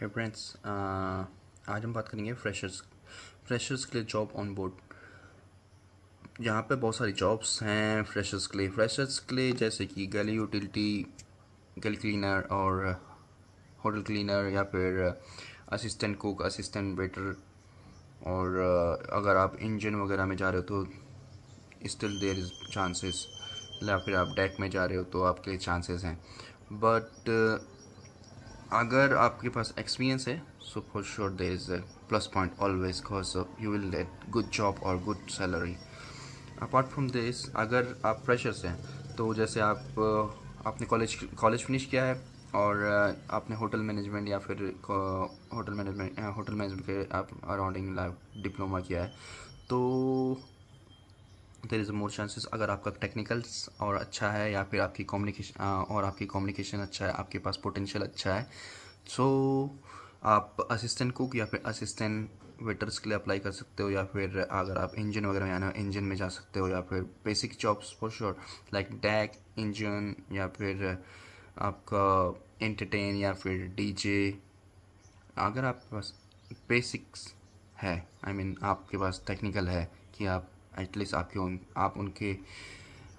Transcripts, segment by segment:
है friends uh, आज हम बात करेंगे फ्रेशर्स फ्रेशर्स के लिए जॉब ऑन बोर्ड यहाँ पे बहुत सारी जॉब्स हैं फ्रेशर्स के लिए फ्रेशर्स के लिए जैसे कि गली यूटिलिटी गली क्लीनर और होटल क्लीनर या फिर असिस्टेंट कुक असिस्टेंट वेटर और uh, अगर आप इंजन वगैरह में जा रहे हो तो स्टिल देर इज़ चांसेस या फिर आप डेट में जा रहे हो तो आपके लिए चांसेस हैं बट अगर आपके पास एक्सपीरियंस है so for sure there is a plus point always cause you will get good job और good salary apart from this अगर आप फ्रेशर्स हैं तो जैसे आप uh, आपने कॉलेज कॉलेज फिनिश किया है और uh, आपने होटल मैनेजमेंट या फिर होटल मैनेजमेंट होटल मैनेजमेंट के आप अराउंडिंग uh, डिप्लोमा किया है तो देर इज़ मोर चांसेस अगर आपका टेक्निकल्स और अच्छा है या फिर आपकी कम्युनिकेशन और आपकी कम्युनिकेशन अच्छा है आपके पास पोटेंशियल अच्छा है सो so, आप असिस्टेंट कुक या फिर असिस्टेंट वेटर्स के लिए अप्लाई कर सकते हो या फिर अगर आप इंजन वगैरह में आना इंजन में जा सकते हो या फिर basic jobs for sure like deck engine या फिर आपका एंटरटेन या फिर डीजे अगर आपके पास बेसिक्स है आई I मीन mean, आपके पास टेक्निकल है कि आप एटलीस्ट आपके उन आप उनके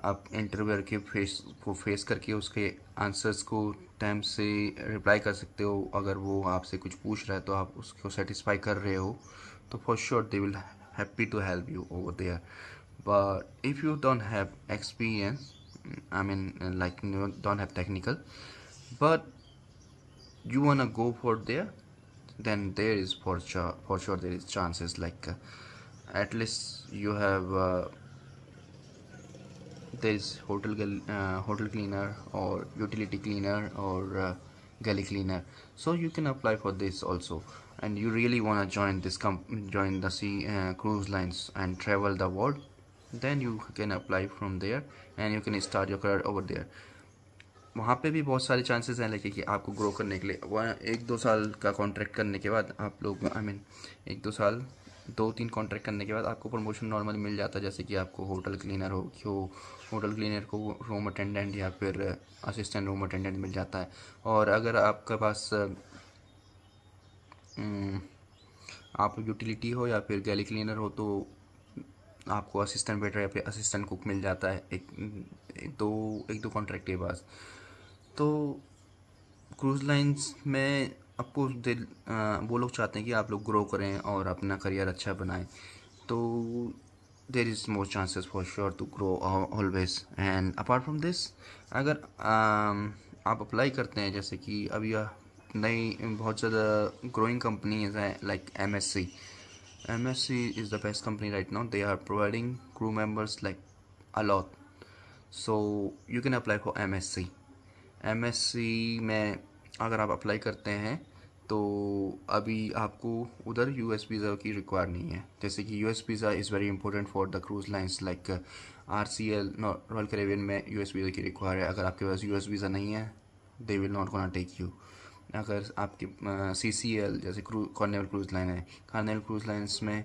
आप इंटरव्यूअर के फेस को फेस करके उसके आंसर्स को टाइम से रिप्लाई कर सकते हो अगर वो आपसे कुछ पूछ रहा है तो आप उसको सेटिस्फाई कर रहे हो तो for sure they will happy to help you over there but if you don't have experience I mean like don't have technical but you wanna a go for there then there is for for sure there is chances like uh, at least you have uh, there is hotel uh, hotel cleaner or utility cleaner or uh, galley cleaner so you can apply for this also and you really want to join this comp join the sea uh, cruise lines and travel the world then you can apply from there and you can start your career over there वहाँ पे भी बहुत सारे chances हैं लेकिन कि आपको grow करने के लिए वहाँ एक दो साल का कॉन्ट्रैक्ट करने के बाद आप लोग आई I मीन mean, एक दो साल दो तीन कॉन्ट्रैक्ट करने के बाद आपको प्रमोशन नॉर्मल मिल जाता है जैसे कि आपको होटल क्लीनर हो क्यों होटल क्लीनर को रूम अटेंडेंट या फिर असिस्टेंट रूम अटेंडेंट मिल जाता है और अगर आपके पास हम्म, आप यूटिलिटी हो या फिर गैली क्लीनर हो तो आपको असिस्टेंट वेटर या फिर असिस्टेंट कुक मिल जाता है एक, एक दो एक दो कॉन्ट्रैक्ट के पास तो क्रूज़ लाइंस में आपको दिल वो लोग चाहते हैं कि आप लोग ग्रो करें और अपना करियर अच्छा बनाएं तो there is more chances for sure to grow always and apart from this अगर आप अप्लाई करते हैं जैसे कि अभी नई बहुत ज़्यादा ग्रोइंग कंपनीज हैं like M S C M S C is the best company right now they are providing crew members like a lot so you can apply for M S C M S C में अगर आप apply करते हैं तो अभी आपको उधर U S visa की रिक्वायर नहीं है जैसे कि U S visa is very important for the cruise lines like R C L royal Caribbean में यू एस वीज़ा की रिक्वायर है अगर आपके पास यू एस वीज़ा नहीं है they will not gonna take you अगर आपके सी सी एल जैसे कॉर्नेवल क्रूज लाइन है कॉर्नेवल क्रूज लाइन्स में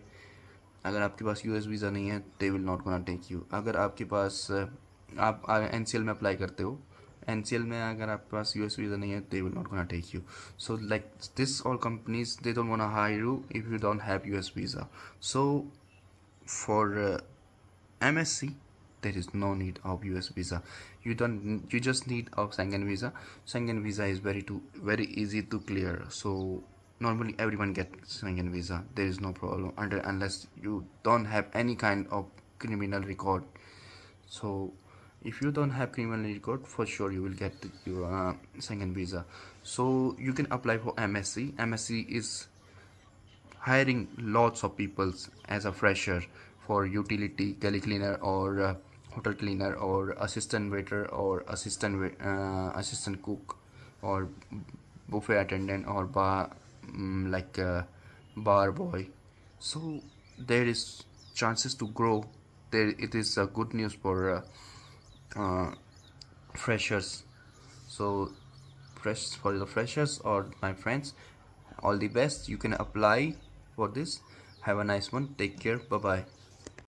अगर आपके पास यू एस वीज़ा नहीं है they will not gonna take you अगर आपके पास uh, आप एन सी एल में अप्लाई करते हो NCL में अगर आपके पास यूएस वीज़ा नहीं gonna take you. So like this, all companies they don't wanna hire you if you don't have US visa. So for uh, MSc there is no need of US visa you don't you just need of Schengen visa Schengen visa is very to very easy to clear so normally everyone gets Schengen visa there is no problem under unless you don't have any kind of criminal record so if you don't have criminal record for sure you will get your uh, second visa so you can apply for msc msc is hiring lots of people as a fresher for utility galley cleaner or uh, hotel cleaner or assistant waiter or assistant uh, assistant cook or buffet attendant or bar um, like uh, bar boy so there is chances to grow there it is a good news for uh, uh, freshers so fresh for the freshers or my friends all the best you can apply for this have a nice one take care bye bye